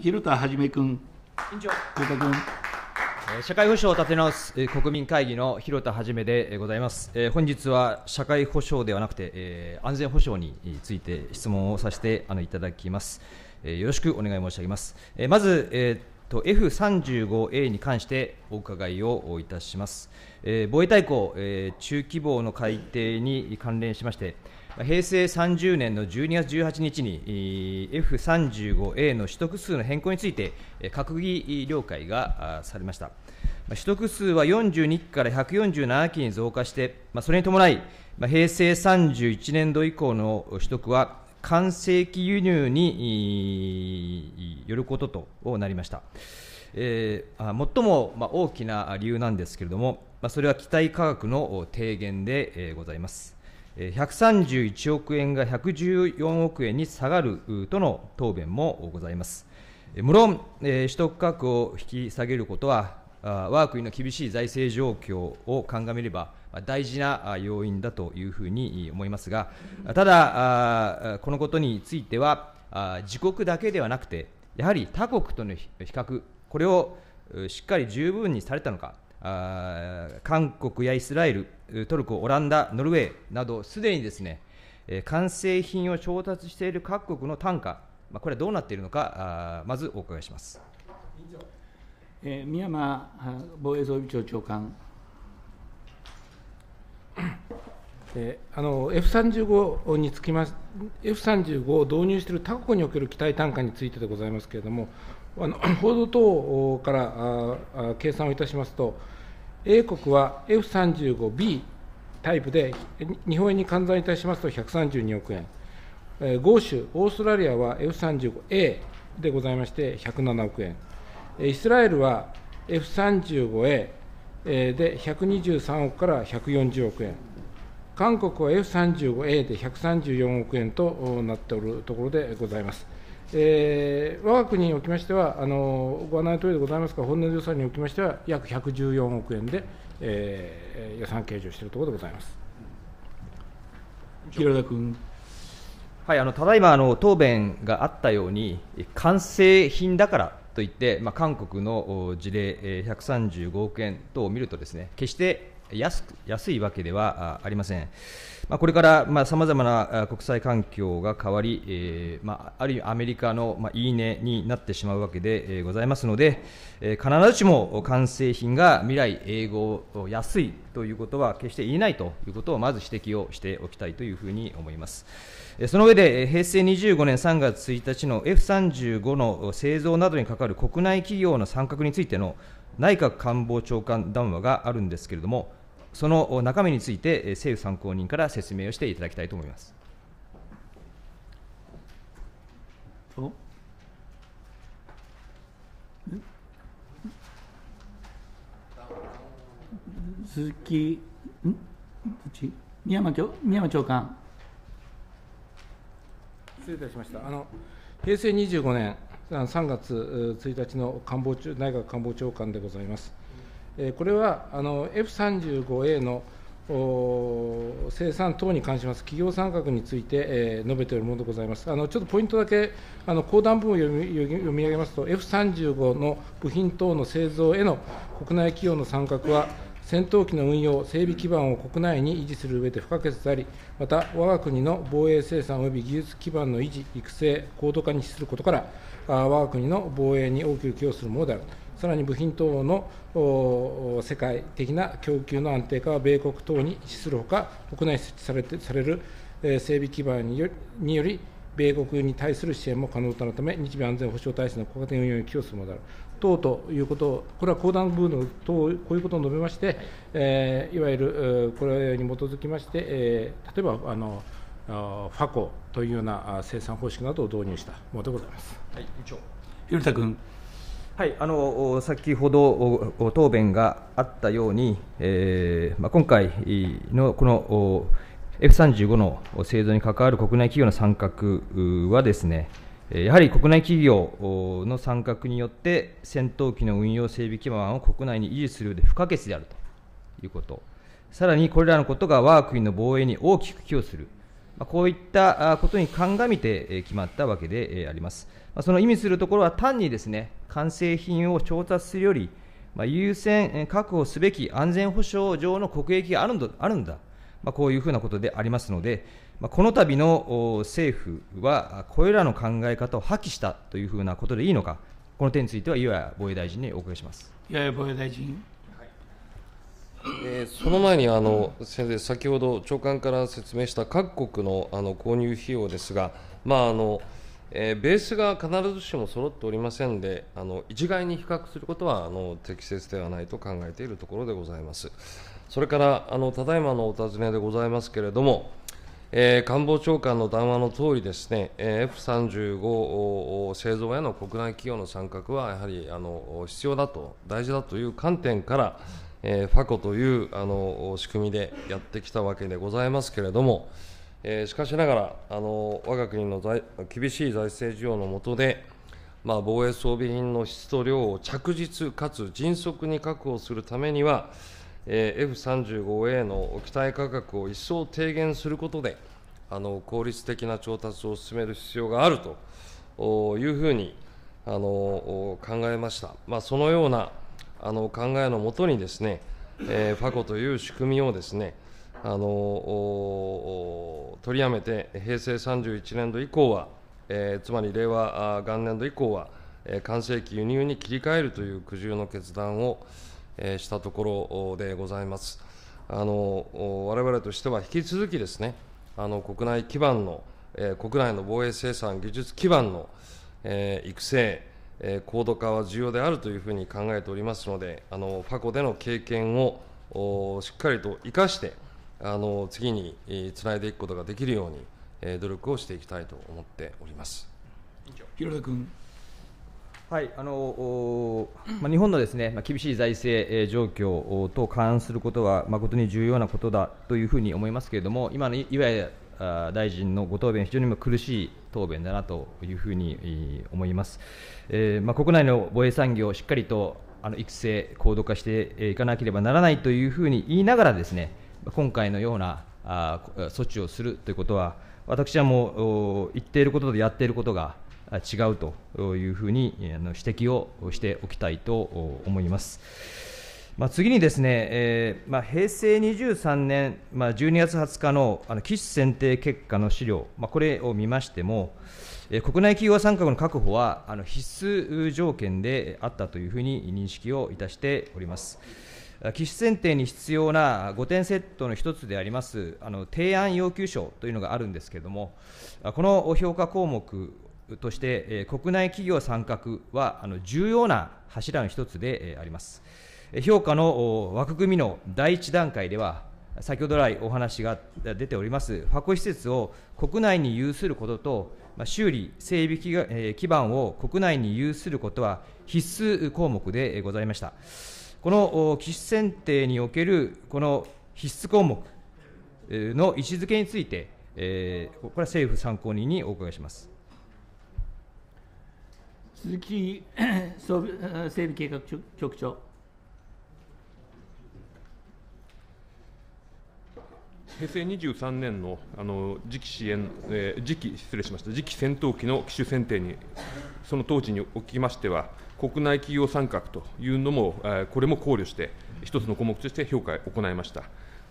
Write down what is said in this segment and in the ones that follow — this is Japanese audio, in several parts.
広田はじめ君。委員長。広田君。社会保障を立て直す国民会議の広田はじめでございます。本日は社会保障ではなくて安全保障について質問をさせていただきます。よろしくお願い申し上げます。まず、F35A に関してお伺いをいたします。防衛大綱中規模の改定に関連しまして、平成30年の12月18日に F35A の取得数の変更について閣議了解がされました取得数は42機から147機に増加してそれに伴い平成31年度以降の取得は完成期輸入によることとなりましたえー、最も、まあ、大きな理由なんですけれども、まあ、それは機体価格の低減で、ございます。131億円が114億円に下がるとの答弁もございます。無論、取得価格を引き下げることは、我が国の厳しい財政状況を鑑みれば、大事な要因だというふうに思いますが、ただ、このことについては、自国だけではなくて、やはり他国との比較、これをしっかり十分にされたのか。あ韓国やイスラエル、トルコ、オランダ、ノルウェーなど、すでにですね、えー、完成品を調達している各国の単価、まあ、これはどうなっているのか、あまずお伺いします。えー、宮間防衛装備庁長官 F35 につきま F35 を導入している他国における機体単価についてでございますけれども、あの 報道等から計算をいたしますと、英国は F35B タイプで、日本円に換算いたしますと132億円、え豪州、オーストラリアは F35A でございまして107億円、イスラエルは F35A で123億から140億円。韓国は F35A で134億円となっておるところでございます。えー、我が国におきましては、あのご案内のとおりでございますが、本年度予算におきましては、約114億円で、えー、予算計上しているところでございます。平田君はい、あのただいまあの答弁があったように、完成品だからといって、まあ、韓国の事例、135億円等を見るとです、ね、決して安安いわけではありません。まあ、これからさまざ、まな国際環境が変わり、えーまあ、ある意味アメリカの、まあ、いいねになってしまうわけで、ございますので、えー、必ずしも完成品が未来永劫安いということは決して言えないということをまず指摘をしておきたいというふうに思います。その上で、平成25年3月1日の F35 の製造などにかかる国内企業の参画についての内閣官房長官談話があるんですけれども、その中身について、政府参考人から説明をしていただきたいと思います。鈴木宮間長宮間長官。失礼いたしましたあの平成25年3月1日の官房長内閣官房長官でございます。これはあの F35A の生産等に関します企業参画について、え述べているものでございます。あのちょっとポイントだけ、あの後段分を読み読み上げますと、F35 の部品等の製造への国内企業の参画は、戦闘機の運用、整備基盤を国内に維持する上で不可欠であり、また我が国の防衛生産及び技術基盤の維持、育成、高度化に資することから、あ我が国の防衛に大きく寄与するものである。さらに部品等の世界的な供給の安定化は米国等に資するほか、国内に設置されてされる整備基盤により、米国に対する支援も可能となるため、日米安全保障体制の効果的運用に寄与するものである。等ということを、これは公団部の等、こういうことを述べまして、えー、いわゆるこれに基づきまして、えー、例えばあのファコというような生産方式などを導入したものでございます。はい、委員長。頼田君。はい、あの先ほど答弁があったように、えーまあ、今回のこの F35 の製造に関わる国内企業の参画はですね、やはり国内企業の参画によって戦闘機の運用整備基盤を国内に維持するで不可欠であるということ、さらにこれらのことが我が国の防衛に大きく寄与するこういったことに鑑みて決まったわけであります。その意味するところは単にですね、完成品を調達するより、優先確保すべき安全保障上の国益があるんだ、あるんだこういうふうなことでありますので、この度の政府は、これらの考え方を破棄したというふうなことでいいのか、この点については、岩谷防衛大臣にお伺いします。岩谷防衛大臣。えー、その前にあの先生、先ほど長官から説明した各国のあの購入費用ですが、まああのえー、ベースが必ずしも揃っておりませんであの一概に比較することはあの適切ではないと考えているところでございます。それからあのただいまのお尋ねでございますけれども、えー、官房長官の談話のとおりですね、F35 製造への国内企業の参画はやはりあの必要だと、大事だという観点から、えー、ファコというあの仕組みでやってきたわけでございますけれども、えー、しかしながらあの我が国の厳しい財政需要の下で、まあ、防衛装備品の質と量を着実かつ迅速に確保するためには、えー、F35A の機体価格を一層低減することであの効率的な調達を進める必要があるというふうにあの考えました。まあ、そのようなあの考えのもとにですね、えー、ファコという仕組みをですねあの取りやめて平成31年度以降は、えー、つまり令和元年度以降は、えー、完成期輸入に切り替えるという苦渋の決断を、えー、したところでございます。あの我々としては引き続きですねあの国内基盤の、えー、国内の防衛生産技術基盤の、えー、育成えー、高度化は重要であるというふうに考えておりますので、あの過去での経験をしっかりと生かして、あの次につないでいくことができるように、えー、努力をしていきたいと思っております。広田君はいあのまあ、日本のですね、まあ、厳しい財政、えー、状況と勘案することは誠に重要なことだというふうに思いますけれども、今のいわゆる大臣のご答弁、非常に苦しい答弁だなというふうに思います。えー、まあ、国内の防衛産業をしっかりとあの育成、高度化していかなければならないというふうに言いながらですね、今回のようなあ措置をするということは、私はもう言っていることとやっていることが違うというふうに指摘をしておきたいと思います。まあ、次にですね、えーまあ、平成23年、まあ、12月20日のあの機種選定結果の資料、まあ、これを見ましても、えー、国内企業参画の確保はあの必須条件であったというふうに認識をいたしております。機種選定に必要な5点セットの一つでありますあの提案要求書というのがあるんですけれども、この評価項目として、国内企業参画はあの重要な柱の一つであります。評価の枠組みの第一段階では、先ほど来お話が出ております、ファコ施設を国内に有することと、修理、整備基盤を国内に有することは必須項目でございました。この基地選定におけるこの必須項目の位置づけについて、えこれは政府参考人にお伺いします。鈴木整備計画局長。平成23年のあの次期支援、えー、次期失礼しました次期戦闘機の機種選定にその当時におきましては国内企業参画というのも、えー、これも考慮して一つの項目として評価を行いました。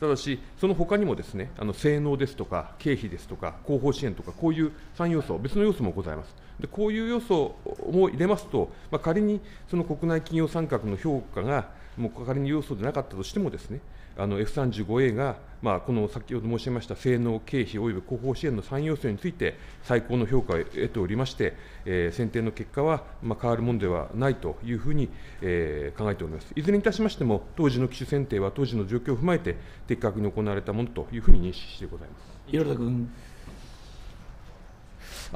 ただし、その他にもですねあの性能ですとか、経費ですとか、後方支援とか、こういう3要素、別の要素もございます。でこういう要素も入れますと、まあ、仮にその国内企業参画の評価が、もう仮に要素でなかったとしてもですね、F35A が、まあ、この先ほど申しました性能、経費および後方支援の3要素について、最高の評価を得ておりまして、えー、選定の結果は、まあ、変わるものではないというふうに、えー、考えております。いずれにいたしましても、当時の機種選定は当時の状況を踏まえて、的確に行われたものというふうに認識してございます。広田君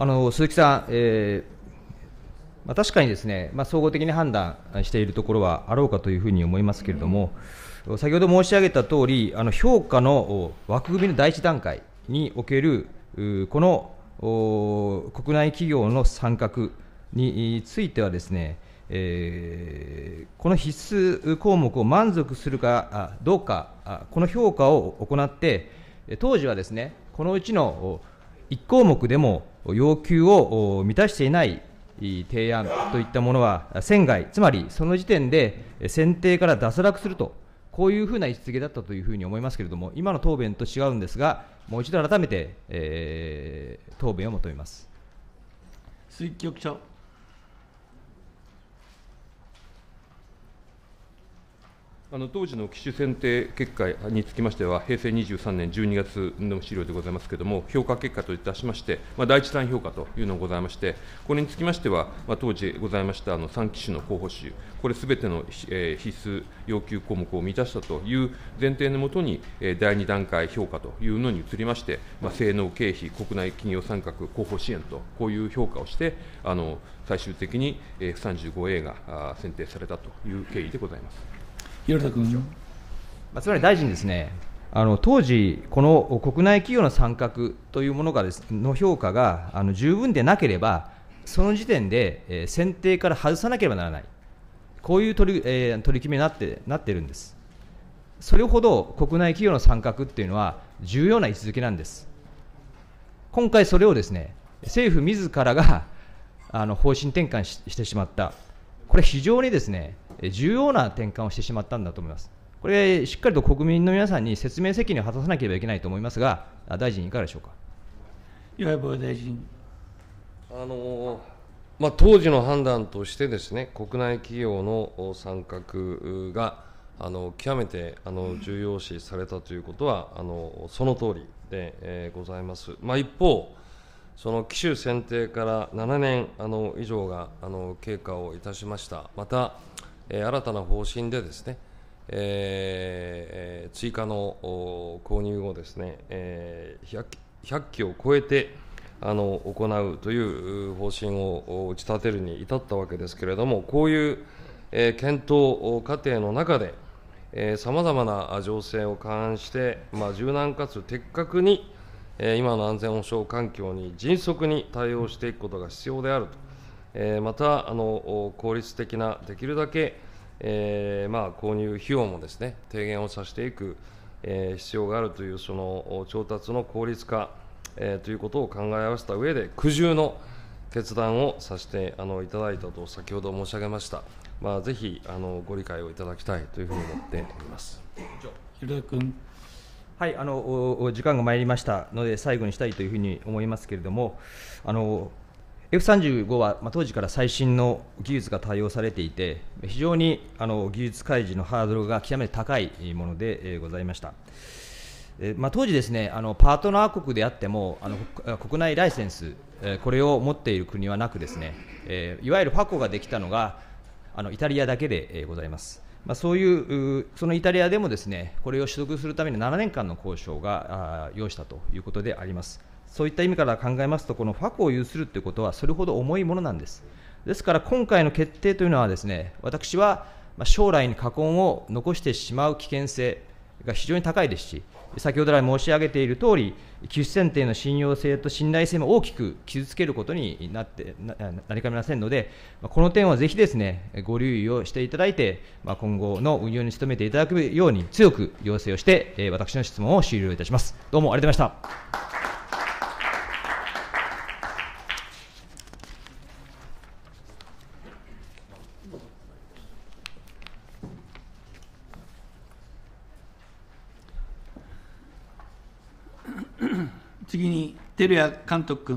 あの鈴木さん、えー、まあ、確かにですね、まあ、総合的に判断しているところはあろうかというふうに思いますけれども、先ほど申し上げたとおり、あの評価の枠組みの第一段階における、この国内企業の参画についてはですね、えー、この必須項目を満足するかどうか、この評価を行って、当時はですね、このうちの1項目でも要求を満たしていない提案といったものは、船外、つまりその時点で選定から脱落するとこういうふうな位置づけだったというふうに思いますけれども、今の答弁と違うんですが、もう一度改めて、えー、答弁を求めます。水局長あの当時の機種選定結果につきましては、平成23年12月の資料でございますけれども、評価結果といたしまして、まあ、第一弾評価というのがございまして、これにつきましては、まあ、当時ございましたあの3機種の候補集、これすべての、えー、必須要求項目を満たしたという前提のもとに、えー、第二段階評価というのに移りまして、まあ、性能、経費、国内企業参画、候補支援と、こういう評価をして、あの最終的に F35A が選定されたという経緯でございます。よろ君つまり大臣ですね、あの当時、この国内企業の参画というものがですの評価があの十分でなければ、その時点で、えー、選定から外さなければならない、こういう取り,、えー、取り決めになってなってるんです。それほど国内企業の参画っていうのは重要な位置づけなんです。今回それをですね、政府自らがあの方針転換してしまった。これ非常にですね、重要な転換をしてしまったんだと思います。これ、しっかりと国民の皆さんに説明責任を果たさなければいけないと思いますが、大臣、いかがでしょうか。岩井大臣。あのまあ、当時の判断としてですね、国内企業の参画があの極めてあの重要視されたということは、あのその通りで、えー、ございます。まあ、一方その機種選定から7年あの以上があの経過をいたしました。またえ新たな方針でですね、えー、追加の購入をですね、えー、100, 100機を超えてあの行うという方針を打ち立てるに至ったわけですけれども、こういう、えー、検討過程の中で、さまざまな情勢を勘案して、まあ、柔軟かつ的確に、え今の安全保障環境に迅速に対応していくことが必要であると。えまたあの効率的なできるだけ、えまあ、購入費用もですね低減をさせていく、え必要があるというその調達の効率化、えということを考え合わせた上で苦渋の決断をさせてあのいただいたと先ほど申し上げました、まあ、ぜひあのご理解をいただきたいというふうに思っております。ひろ君はい、あの時間が参りましたので、最後にしたいというふうに思いますけれども、あの F35 は、まあ、当時から最新の技術が対応されていて、非常にあの技術開示のハードルが極めて高いもので、えございました。えまあ、当時、ですねあのパートナー国であってもあの国内ライセンス、えこれを持っている国はなく、ですね、えー、いわゆるファコができたのがあのイタリアだけで、えございます。まあ、そういうそのイタリアでもですねこれを取得するために7年間の交渉が要したということであります。そういった意味から考えますと、このファクを有するということは、それほど重いものなんです。ですから、今回の決定というのは、ですね私は将来に禍根を残してしまう危険性が非常に高いですし、先ほど来申し上げている通り、寄付選定の信用性と信頼性も大きく傷つけることになってなりかねませんので、この点はぜひですねご留意をしていただいて、今後の運用に努めていただくように強く要請をして、私の質問を終了いたします。どうもありがとうございました。照屋監督君